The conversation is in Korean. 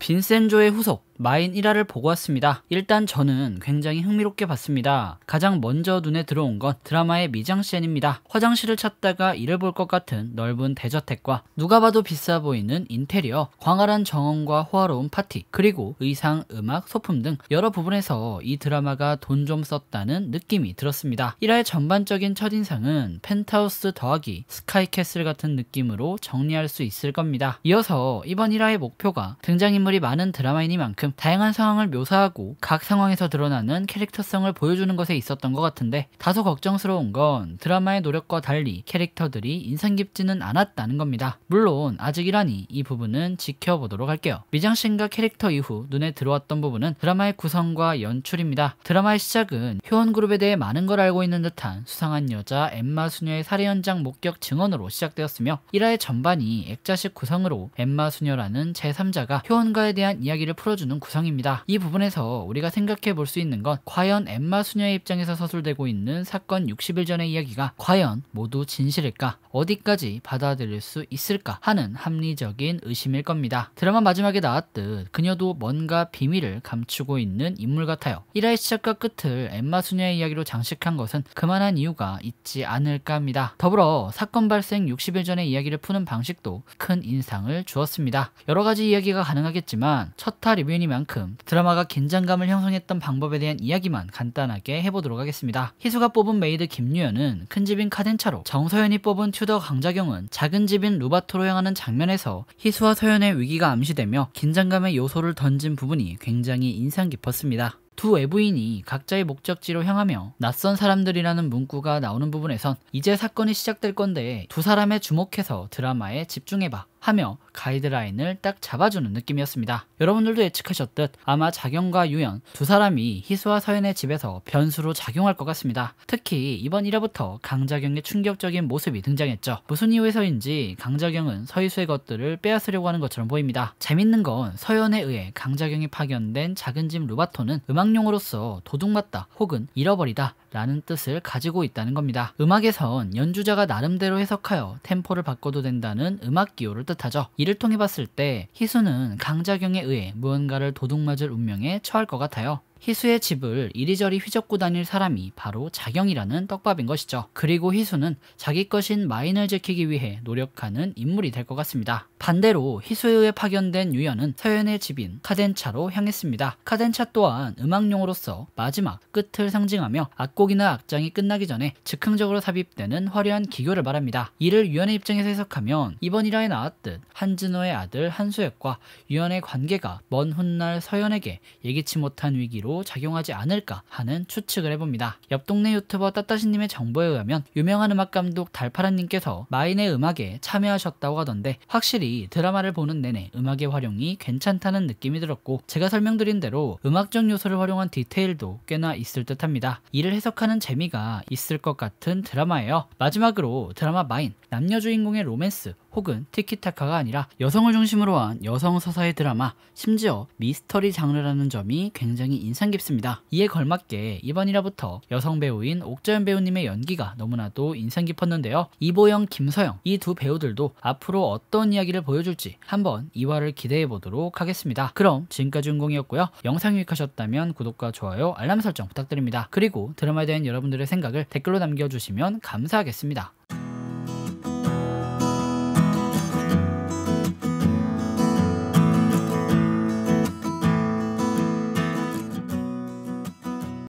빈센조의 후속 마인 1화를 보고 왔습니다. 일단 저는 굉장히 흥미롭게 봤습니다. 가장 먼저 눈에 들어온 건 드라마의 미장센입니다. 화장실을 찾다가 이를 볼 것 같은 넓은 대저택과 누가 봐도 비싸 보이는 인테리어, 광활한 정원과 호화로운 파티, 그리고 의상, 음악, 소품 등 여러 부분에서 이 드라마가 돈 좀 썼다는 느낌이 들었습니다. 1화의 전반적인 첫인상은 펜트하우스 더하기 스카이캐슬 같은 느낌으로 정리할 수 있을 겁니다. 이어서 이번 1화의 목표가 등장인물이 많은 드라마이니만큼 다양한 상황을 묘사하고 각 상황에서 드러나는 캐릭터성을 보여주는 것에 있었던 것 같은데 다소 걱정스러운 건 드라마의 노력과 달리 캐릭터들이 인상 깊지는 않았다는 겁니다. 물론 아직이라니 이 부분은 지켜보도록 할게요. 미장신과 캐릭터 이후 눈에 들어왔던 부분은 드라마의 구성과 연출입니다. 드라마의 시작은 효원그룹에 대해 많은 걸 알고 있는 듯한 수상한 여자 엠마 수녀의 살해 현장 목격 증언으로 시작되었으며 1화의 전반이 액자식 구성으로 엠마 수녀라는 제3자가 효원가에 대한 이야기를 풀어주는 없는 구성입니다. 이 부분에서 우리가 생각해 볼 수 있는 건 과연 엠마 수녀의 입장에서 서술되고 있는 사건 60일 전의 이야기가 과연 모두 진실일까? 어디까지 받아들일 수 있을까? 하는 합리적인 의심일 겁니다. 드라마 마지막에 나왔듯 그녀도 뭔가 비밀을 감추고 있는 인물 같아요. 1화의 시작과 끝을 엠마 수녀의 이야기로 장식한 것은 그만한 이유가 있지 않을까 합니다. 더불어 사건 발생 60일 전의 이야기를 푸는 방식도 큰 인상을 주었습니다. 여러 가지 이야기가 가능하겠지만 첫타 리뷰인 공연이만큼 드라마가 긴장감을 형성했던 방법에 대한 이야기만 간단하게 해보도록 하겠습니다. 희수가 뽑은 메이드 김유연은 큰 집인 카덴차로 정서연이 뽑은 튜더 강자경은 작은 집인 루바토로 향하는 장면에서 희수와 서연의 위기가 암시되며 긴장감의 요소를 던진 부분이 굉장히 인상 깊었습니다. 두 외부인이 각자의 목적지로 향하며 낯선 사람들이라는 문구가 나오는 부분에선 이제 사건이 시작될 건데 두 사람에 주목해서 드라마에 집중해봐 하며 가이드라인을 딱 잡아주는 느낌이었습니다. 여러분들도 예측하셨듯 아마 작용과 유연 두 사람이 희수와 서연의 집에서 변수로 작용할 것 같습니다. 특히 이번 1화부터 강자경의 충격적인 모습이 등장했죠. 무슨 이유에서인지 강자경은 서희수의 것들을 빼앗으려고 하는 것처럼 보입니다. 재밌는 건 서연에 의해 강자경이 파견된 작은 짐 루바토는 음악용으로서 도둑맞다 혹은 잃어버리다 라는 뜻을 가지고 있다는 겁니다. 음악에선 연주자가 나름대로 해석하여 템포를 바꿔도 된다는 음악 기호를 뜻 뜻하죠 이를 통해 봤을 때 희수는 강자경에 의해 무언가를 도둑맞을 운명에 처할 것 같아요. 희수의 집을 이리저리 휘젓고 다닐 사람이 바로 자경이라는 떡밥인 것이죠. 그리고 희수는 자기 것인 마인을 지키기 위해 노력하는 인물이 될 것 같습니다. 반대로 희수에 의해 파견된 유연은 서연의 집인 카덴차로 향했습니다. 카덴차 또한 음악용으로서 마지막 끝을 상징하며 악곡이나 악장이 끝나기 전에 즉흥적으로 삽입되는 화려한 기교를 말합니다. 이를 유연의 입장에서 해석하면 이번 일화에 나왔듯 한진호의 아들 한수혁과 유연의 관계가 먼 훗날 서연에게 예기치 못한 위기로 정책로 작용하지 않을까 하는 추측을 해봅니다. 옆 동네 유튜버 따따시님의 정보에 의하면 유명한 음악 감독 달파라님께서 마인의 음악에 참여하셨다고 하던데 확실히 드라마를 보는 내내 음악의 활용이 괜찮다는 느낌이 들었고 제가 설명드린 대로 음악적 요소를 활용한 디테일도 꽤나 있을 듯 합니다. 이를 해석하는 재미가 있을 것 같은 드라마예요. 마지막으로 드라마 마인, 남녀 주인공의 로맨스, 혹은 티키타카가 아니라 여성을 중심으로 한 여성 서사의 드라마 심지어 미스터리 장르라는 점이 굉장히 인상 깊습니다. 이에 걸맞게 이번 이라부터 여성 배우인 옥자연 배우님의 연기가 너무나도 인상 깊었는데요. 이보영, 김서영 이 두 배우들도 앞으로 어떤 이야기를 보여줄지 한번 이화를 기대해 보도록 하겠습니다. 그럼 지금까지 운공이었고요. 영상 유익하셨다면 구독과 좋아요, 알람 설정 부탁드립니다. 그리고 드라마에 대한 여러분들의 생각을 댓글로 남겨주시면 감사하겠습니다.